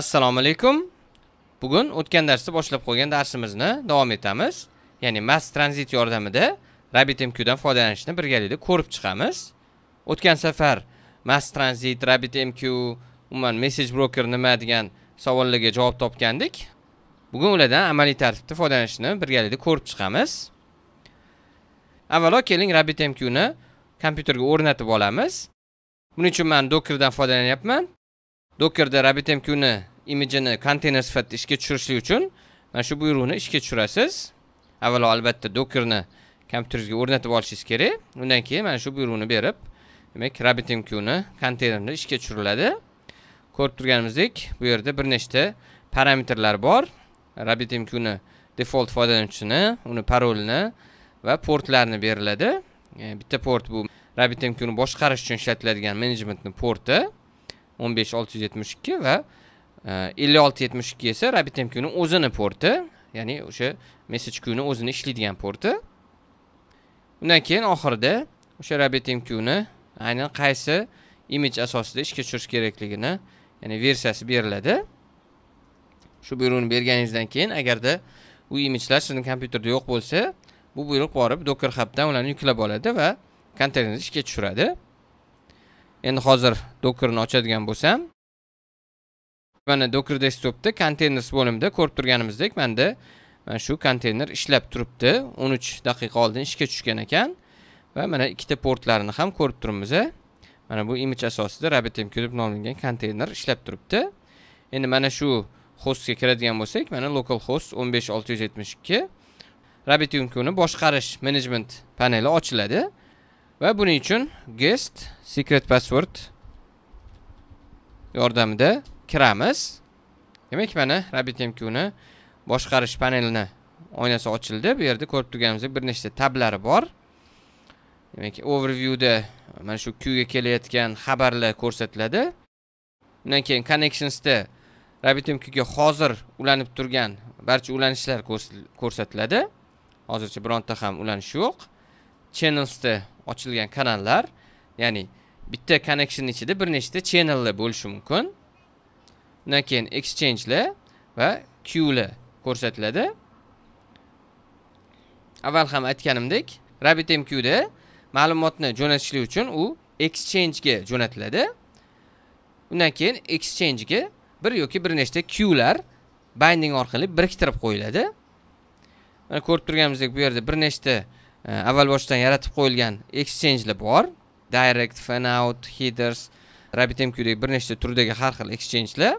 assalomu alaykum bugun o'tgan darsda boshlab qo'ygan darsimizni davom etamiz ya'ni mass transit yordamida rabbitmqdan foydalanishni birgalikda ko'rib chiqamiz o'tgan safar mass transit rabbitmq umuman message broker nima degan savollarga javob topgandik bugun ulardan amaliy tartibda foydalanishni birgalikda ko'rib chiqamiz avvalo keling rabbitmqni kompyuterga o'rnatib olamiz buning uchun man dokerdan foydalanyapman dokerda rabitmqni imijini konteyner sifatida ishga tushirishlik uchun mana shu buyruqni ishga tushirasiz avvalo albatta dokerni kompyuteringizga o'rnatib olishingiz kerak undan keyin mana shu buyruqni berib demak rabitmqni konteynerni ishga tushiriladi ko'rib turganimizdek bu yerda bir nechta parametrlar bor rabitmqni default foydalanuvchisini uni parolini va portlarni beriladi e, bitta port bu rabitmqni boshqarish uchun ishlatiladigan menejmentni porti o'n besh olti yuz yetmish ikki va e, ellik olti yetmish ikki esa o'zini porti ya'ni o'sha message ning o'zini ishlaydigan porti undan keyin oxirida o'sha ni aynan qaysi image asosida ishga tushirish kerakligini ya'ni versiyasi beriladi shu buyruqni berganingizdan keyin agarda u imijlar sizni kompyuterda yo'q bo'lsa bu buyruq borib docker hubdan ularni yuklab oladi va konteynerni ishga tushiradi endi hozir dokerni ochadigan bo'lsam mana docker desktopda containers bo'limida ko'rib turganimizdek manda mana shu konteyner ishlab turibdi 13 daqiqa oldin ishga tushgan ekan va mana ikkita portlarini ham ko'rib turibmiz mana bu image asosida rabbitmq deb nomlangan konteyner ishlab turibdi endi mana shu hostga kiradigan bo'lsak mana local host 15672 ni boshqarish management paneli ochiladi va buning uchun guest secret password yordamida kiramiz demak mana rabbitmqni boshqarish panelini oynasi ochildi bu yerda ko'rib turganimizdek bir nechta tablari bor demak overviewda mana shu quyga kelayotgan xabarlar ko'rsatiladi undan keyin connectionsda rabbitmqga hozir ulanib turgan barcha ulanishlar ko'rsatiladi hozircha bironta ham ulanish yo'q channelsda ochilgan kanallar ya'ni bitta connection ichida bir nechta channellar bo'lishi mumkin undan keyin exchangelar va qlar ko'rsatiladi avval ham aytganimdek rabitmqda ma'lumotni jo'natishlik uchun u exchange ga jo'natiladi undan keyin exchange ga bir yoki bir nechta qlar binding orqali biriktirib qo'yiladi mana ko'rib turganimizdek bu yerda bir nechta Э, avval boshdan yaratib qo'yilgan exchangelar bor direct fanout headers rabitmqdek bir nechta turdagi har xil exchangelar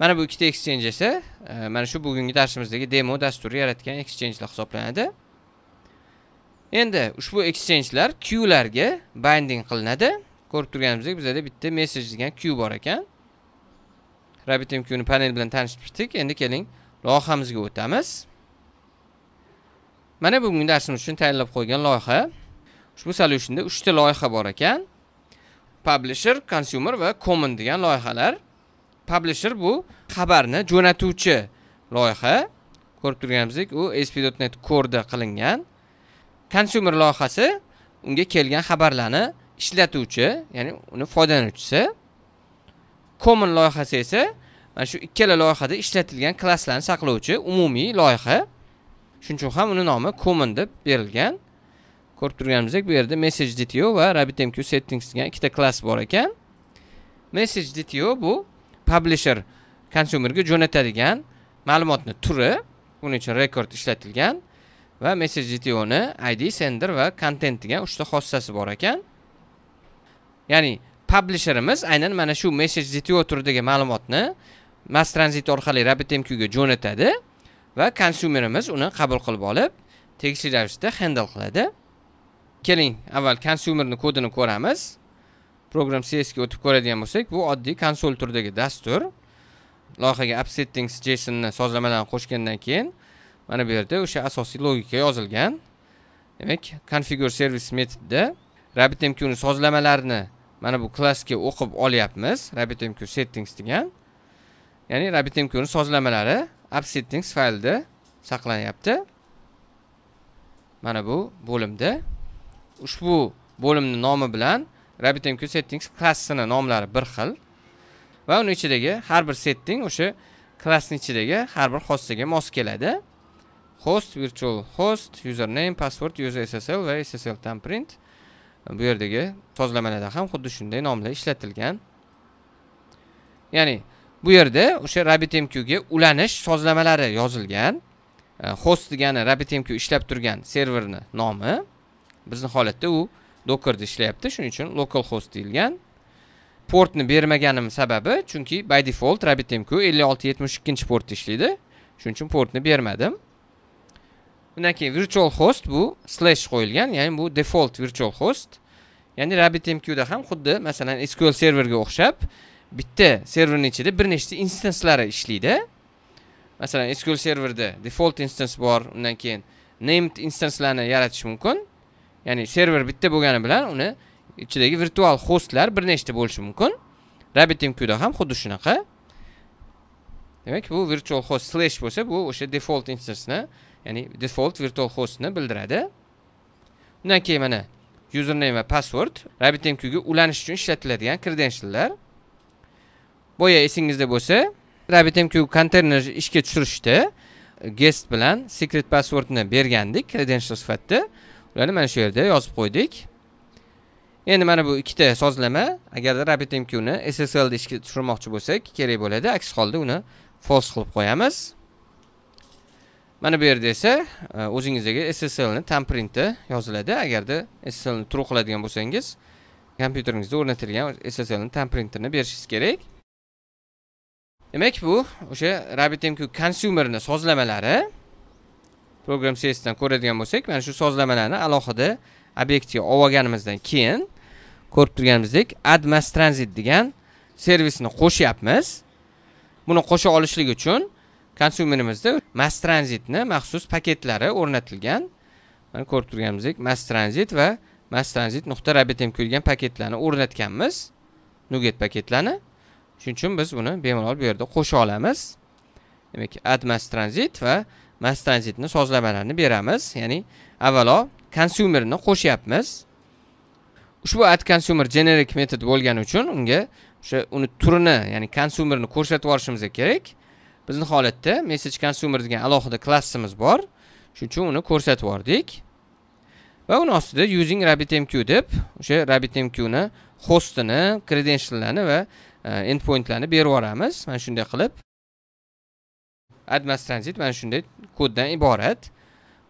mana bu ikkita exchange esa e, mana shu bugungi darsimizdagi demo dasturi yaratgan exchangelar hisoblanadi endi ushbu exchangelar qlarga binding qilinadi ko'rib turganimizdek bizada bitta message degan queue bor ekan rabitmqni panel bilan tanishib chiqdik endi keling loyihamizga o'tamiz mana bugungi darsimiz uchun tayyorlab qo'ygan loyiha ushbu solutionda 3 ta loyiha bor ekan publisher consumer va common degan loyihalar publisher bu xabarni jo'natuvchi loyiha ko'rib turganimizdek u sp.net core'da qilingan consumer loyihasi unga kelgan xabarlarni ishlatuvchi ya'ni uni foydalanuvchisi common loyihasi esa mana shu ikkala loyihada ishlatilgan klasslarni saqlovchi umumiy loyiha shuning uchun ham uni nomi common deb berilgan ko'rib turganimizdek bu yerda message dto va rabbitmq settings degan ikkita klass bor ekan message dto bu publisher konsyumerga jo'natadigan ma'lumotni turi buning uchun rekord ishlatilgan va message dtoni id sender va content degan uchta xossasi bor ekan ya'ni publisherimiz aynan mana shu message dto turidagi ma'lumotni mass transit orqali rabbitmqga jo'natadi va konsyumerimiz uni qabul qilib olib tegishli ravishda handle qiladi keling avval konsumerni kodini ko'ramiz program csga o'tib ko'radigan bo'lsak bu oddiy konsol turdagi dastur loyihaga app settings jsonni sozlamalarni qo'shgandan keyin mana bu yerda o'sha asosiy logika yozilgan demak configure service metodda rabbitmqni sozlamalarini mana bu klassga o'qib olyapmiz rabbitmq settings degan ya'ni rabbitmqni sozlamalari appsettings faylida saqlanyapti mana bu bo'limda ushbu bo'limni nomi bilan RabbitMQ settings klassini nomlari bir xil va uni ichidagi har bir setting o'sha klassning ichidagi har bir hostga mos keladi host virtual host username password user ssl va ssl tamprint bu yerdagi sozlamalarda ham xuddi shunday nomlar ishlatilgan ya'ni bu yerda o'sha RabbitMQ ga ulanish sozlamalari yozilgan e, host degani RabbitMQ ishlab turgan serverni nomi bizni holatda u dokerda ishlayapti shuning uchun local host deyilgan portni bermaganim sababi chunki by default RabbitMQ 5672 chi portda ishlaydi shuning uchun portni bermadim undan keyin virtual host bu slash qo'yilgan ya'ni bu default virtual host ya'ni RabbitMQ da ham xuddi masalan sql serverga o'xshab bitta serverning ichida bir nechta instanslari ishlaydi masalan sql serverda default instance bor undan keyin named instanslarni yaratish mumkin ya'ni server bitta bo'lgani bilan uni ichidagi virtual hostlar bir nechta bo'lishi mumkin rabbitmqda ham xuddi shunaqa demak bu virtual host slash bo'lsa bu o'sha default instansni ya'ni default virtual hostni bildiradi undan keyin mana username va password rabbitmqga ulanish uchun ishlatiladigan kredensiallar boya esingizda bo'lsa rabbitmq konteyner ishga tushirishdi gest bilan secret passwordni bergandik credential sifatida ularni mana shu yerda yozib qo'ydik endi mana bu ikkita sozlama agarda ssl da ishga tushirmoqchi bo'lsak kerak bo'ladi aks holda uni false qilib qo'yamiz mana bu yerda esa e, o'zingizdagi sslni tamprinti yoziladi agarda sslni true qiladigan bo'lsangiz kompyuteringizda o'rnatilgan sslni tamprintini berishingiz kerak demak bu o'sha RabbitMQ consumerni sozlamalari program csdan ko'radigan bo'lsak mana shu sozlamalarni alohida obyektga olib olganimizdan keyin ko'rib turganimizdek admas transit degan servisni qo'shyapmiz buni qo'sha olishlik uchun konsyumerimizda mass transitni maxsus paketlari o'rnatilgan mana ko'rib turganimizdek mass transit va mass transit nuqta rabbitmq degan paketlarni o'rnatganmiz nuget paketlarni shuning uchun biz buni bemalol bu yerda qo'sha olamiz demak add mass transit va mass transitni sozlamalarini beramiz ya'ni avvalo consumerni qo'shyapmiz ushbu add consumer generic method bo'lgani uchun unga o'sha uni turini ya'ni consumerni ko'rsatib yuborishimiz kerak bizni holatda message consumer degan alohida klassimiz bor shuning uchun uni ko'rsatib yubordik va uni ostida using rabbitmq deb o'sha rabbitmqni hostini credentiallarni va endpointlarni berib yuboramiz mana shunday qilib admas transit mana shunday koddan iborat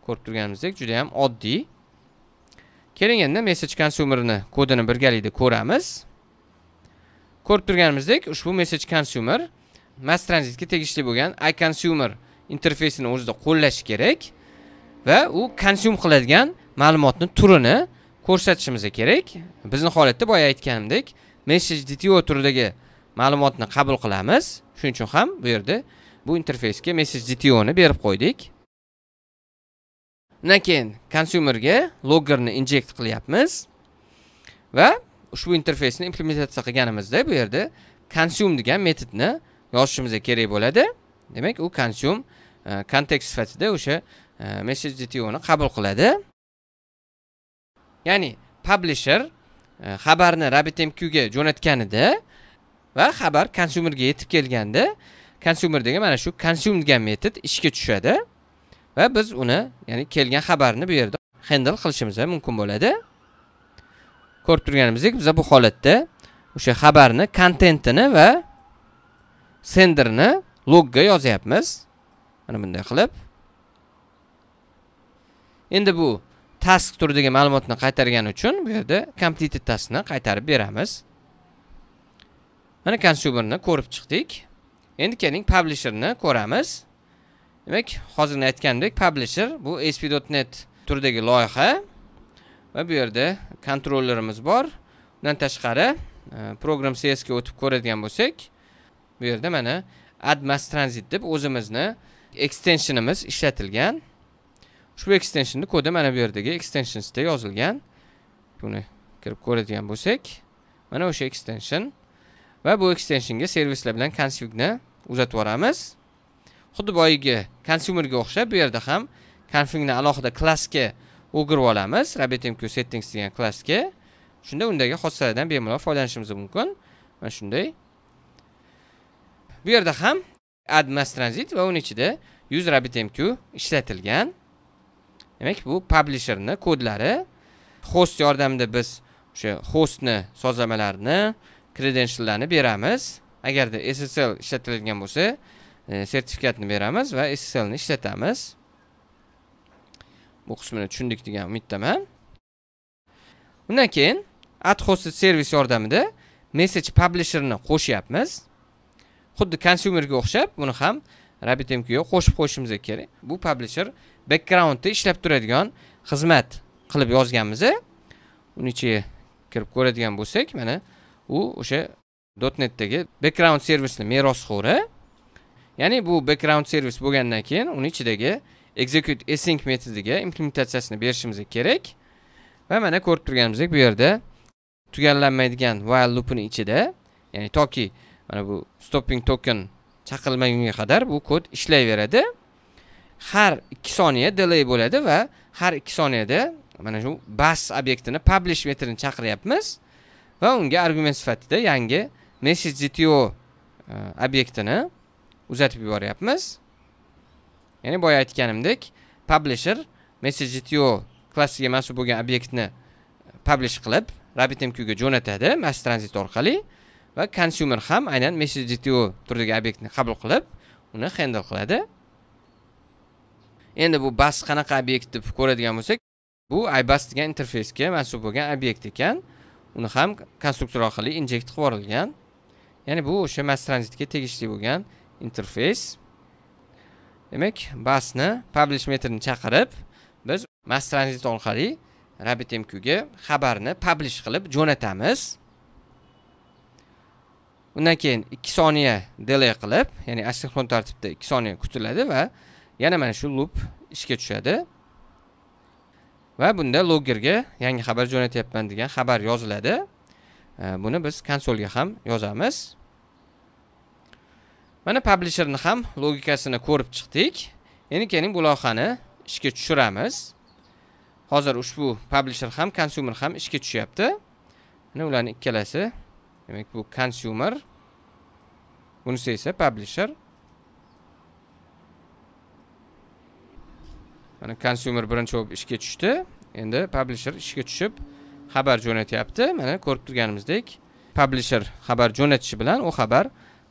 ko'rib turganimizdek juda yam oddiy keling endi message consumerni kodini birgalikda ko'ramiz ko'rib turganimizdek ushbu message consumer mass transitga tegishli bo'lgan i consumer interfeysini o'zida qo'llashi kerak va u konsyum qiladigan ma'lumotni turini ko'rsatishimiz kerak bizni holatda boya aytganimdek message dto turidagi ma'lumotni qabul qilamiz shuning uchun ham bu yerda bu interfeysga message dto ni berib qo'ydik undan keyin konsumerga loggerni inject qilyapmiz va ushbu interfeysni implementatsiya qilganimizda bu yerda consume degan metodni yozishimiz kerak bo'ladi demak u consume kontekst e, sifatida o'sha e, message ni qabul qiladi ya'ni publisher E, xabarni rabitmqga edi va xabar konsumerga yetib kelganda konsumer degan mana shu consumed metod ishga tushadi va biz uni ya'ni kelgan xabarni bu yerda handle qilishimiz mumkin bo'ladi ko'rib turganimizdek biza bu holatda o'sha xabarni kontentini va senderni logga yozyapmiz mana bunday qilib endi bu task turdagi ma'lumotni qaytargani uchun bu yerda completed taskni qaytarib beramiz mana consumerni ko'rib chiqdik endi keling publisherni ko'ramiz demak hozir aytgandek publisher bu sp.net turdagi loyiha va bu yerda kontrollerimiz bor undan tashqari e, program csga o'tib ko'radigan bo'lsak bu yerda mana admas transit deb o'zimizni extensionimiz ishlatilgan ushbu extensionni kodi mana bu yerdagi extensionsda yozilgan buni kirib ko'radigan bo'lsak mana o'sha extension va bu extensionga servislar bilan configni uzatib yuboramiz xuddi boyagi konsumerga o'xshab bu yerda ham configni alohida klassga o'girib olamiz rabbitmq settings degan klassga shunda undagi xossalardan bemalol foydalanishimiz mumkin mana shunday bu yerda ham ad mass transit va uni ichida use rabbitmq ishlatilgan demak bu publisherni kodlari host yordamida biz o'sha hostni sozlamalarni credentiallarni beramiz agarda ssl ishlatiladigan bo'lsa e, sertifikatni beramiz va sslni ishlatamiz bu qismini tushundik degan umiddaman undan keyin ad hosted servis yordamida message publisherni qo'shyapmiz xuddi consumerga o'xshab buni ham rabbitmqga qo'shib qo'yishimiz kerak bu publisher backgroundda ishlab turadigan xizmat qilib yozganmiz uni ichiga kirib ko'radigan bo'lsak mana u o'sha dotnetdagi background servisni merosxo'ri ya'ni bu background servis bo'lgandan keyin uni ichidagi execute async metodiga implementatsiyasini berishimiz kerak va mana ko'rib turganimizdek bu yerda tugallanmaydigan while loopini ichida ya'ni toki mana bu stopping token chaqirilmagunga qadar bu kod ishlayveradi har 2 soniya delay bo'ladi va har 2 soniyada mana shu bas obyektini publish metrini chaqiryapmiz va unga argument sifatida yangi message gto e, obyektini uzatib yuboryapmiz ya'ni boya aytganimdek publisher message gto klassiga mansub bo'lgan obyektni e, publish qilib ga jo'natadi mass transit orqali va consumer ham aynan message gto turidagi obyektni qabul qilib uni handle qiladi endi bu bas qanaqa obyekt deb ko'radigan bo'lsak bu ibas degan interfeysga mansub bo'lgan obyekt ekan uni ham konstruktor orqali injekt qilib yuborilgan ya'ni bu o'sha mass transitga tegishli bo'lgan interfeys demak basni publish metrni chaqirib biz mass transit orqali ga xabarni publish qilib jo'natamiz undan keyin ikki soniya delay qilib ya'ni asinxron tartibda ikki soniya kutiladi va yana mana shu loop ishga tushadi va bunda loggerga yangi xabar jo'natyapman degan xabar yoziladi e, buni biz konsolga ham yozamiz mana publisherni ham logikasini ko'rib chiqdik endi keling bu loyihani ishga tushiramiz hozir ushbu publisher ham consumer ham ishga tushyapti mana ularni ikkalasi demak bu consumer bunisi esa publisher mana konsumer birinchi bo'lib ishga tushdi endi publisher ishga tushib xabar jo'natyapti mana ko'rib turganimizdek publisher xabar jo'natishi bilan u xabar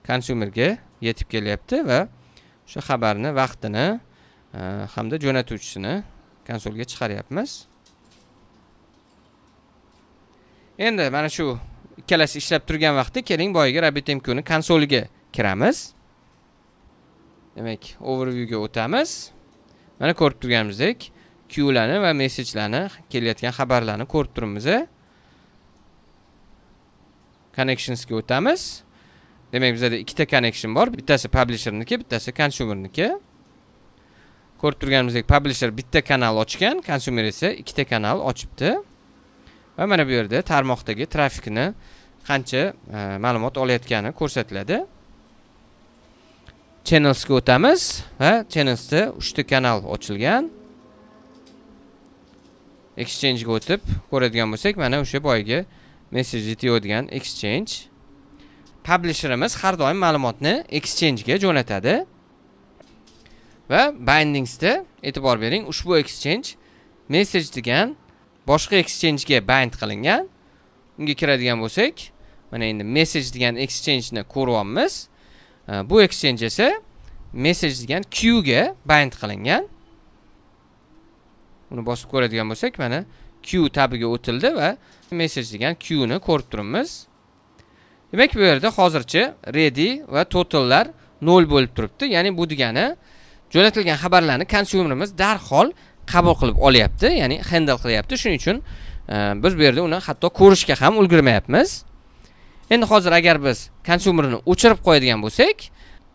konsumerga yetib kelyapti va o'sha xabarni vaqtini e, hamda jo'natuvchisini konsolga chiqaryapmiz endi mana shu ikkalasi ishlab turgan vaqtda keling boyagi ni konsoliga kiramiz demak overviewga o'tamiz mana ko'rib turganimizdek qlarni va messejlarni kelayotgan xabarlarni ko'rib turibmiz connectionsga o'tamiz demak bizada ikkita connection bor bittasi publisherniki bittasi consumerniki ko'rib turganimizdek publisher bitta kanal ochgan consumer esa ikkita kanal ochibdi va mana bu yerda tarmoqdagi trafikni qancha e, ma'lumot olayotgani ko'rsatiladi channelsga o'tamiz va channelsda 3 ta kanal ochilgan exchange ga o'tib ko'radigan bo'lsak mana o'sha boyagi messejiti degan exchange publisherimiz har doim ma'lumotni exchange ga jo'natadi va bindingsda e'tibor bering ushbu exchange message degan boshqa exchange ga bind qilingan unga kiradigan bo'lsak mana endi message degan exchange ni ko'ryapmiz Э, bu exchange esa message degan ga bind qilingan uni bosib ko'radigan bo'lsak mana q tabiga o'tildi va message degan qni ko'rib turibmiz demak bu yerda hozircha ready va totallar nol bo'lib turibdi ya'ni bu degani jo'natilgan xabarlarni konsyumerimiz darhol qabul qilib olyapti ya'ni handle qilyapti shuning uchun e, biz bu yerda uni hatto ko'rishga ham ulgurmayapmiz endi hozir agar biz konsyumerni o'chirib qo'yadigan bo'lsak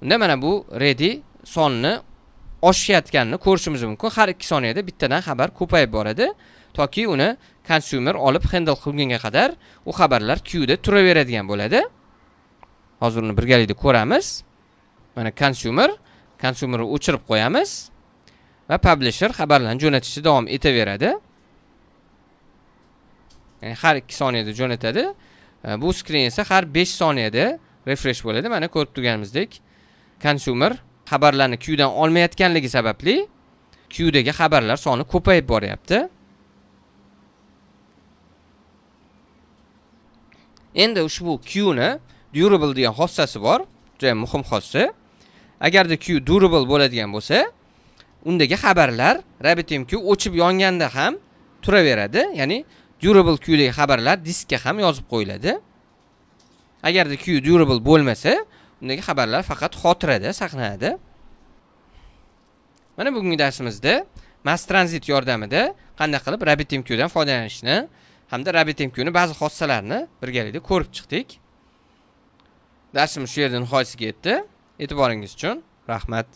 unda mana bu ready sonni oshayotganini ko'rishimiz mumkin har ikki soniyada bittadan xabar ko'payib boradi toki uni konsyumer olib handle qilgunga qadar u xabarlar da turaveradigan bo'ladi hozir uni birgalikda ko'ramiz mana konsyumer konsyumerni o'chirib qo'yamiz va publisher xabarlarni jo'natishni davom etaveradi ya'ni har ikki soniyada jo'natadi bu skrin esa har 5 soniyada refresh bo'ladi mana ko'rib turganimizdek consumer xabarlarni qudan olmayotganligi sababli qdagi xabarlar soni ko'payib boryapti endi ushbu qni durable degan xossasi bor judayam muhim xossa agarda q durable bo'ladigan bo'lsa undagi xabarlar rabitmq o'chib yonganda ham turaveradi ya'ni durable qdagi xabarlar diskka ham yozib qo'yiladi agarda q durable bo'lmasa undagi xabarlar faqat xotirada saqlanadi mana bugungi darsimizda mass transit yordamida qanday qilib rabitmqdan foydalanishni hamda rabitmqni ba'zi xossalarini birgalikda ko'rib chiqdik darsimiz shu yerda nihoyasiga yetdi e'tiboringiz uchun rahmat